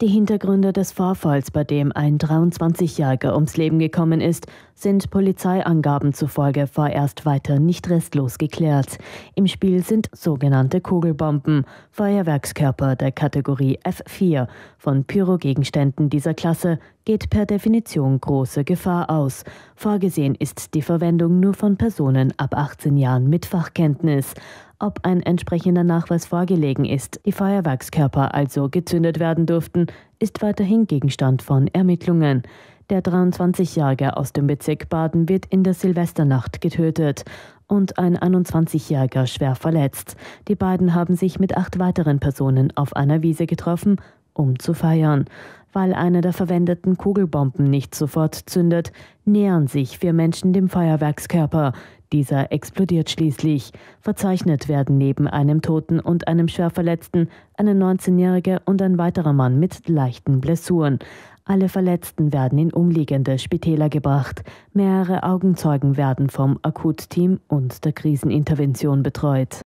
Die Hintergründe des Vorfalls, bei dem ein 23-Jähriger ums Leben gekommen ist, sind Polizeiangaben zufolge vorerst weiter nicht restlos geklärt. Im Spiel sind sogenannte Kugelbomben, Feuerwerkskörper der Kategorie F4. Von Pyrogegenständen dieser Klasse geht per Definition große Gefahr aus. Vorgesehen ist die Verwendung nur von Personen ab 18 Jahren mit Fachkenntnis ob ein entsprechender Nachweis vorgelegen ist, die Feuerwerkskörper also gezündet werden durften, ist weiterhin Gegenstand von Ermittlungen. Der 23-Jährige aus dem Bezirk Baden wird in der Silvesternacht getötet und ein 21-Jähriger schwer verletzt. Die beiden haben sich mit acht weiteren Personen auf einer Wiese getroffen, um zu feiern. Weil eine der verwendeten Kugelbomben nicht sofort zündet, nähern sich vier Menschen dem Feuerwerkskörper. Dieser explodiert schließlich. Verzeichnet werden neben einem Toten und einem Schwerverletzten eine 19-Jährige und ein weiterer Mann mit leichten Blessuren. Alle Verletzten werden in umliegende Spitäler gebracht. Mehrere Augenzeugen werden vom Akutteam und der Krisenintervention betreut.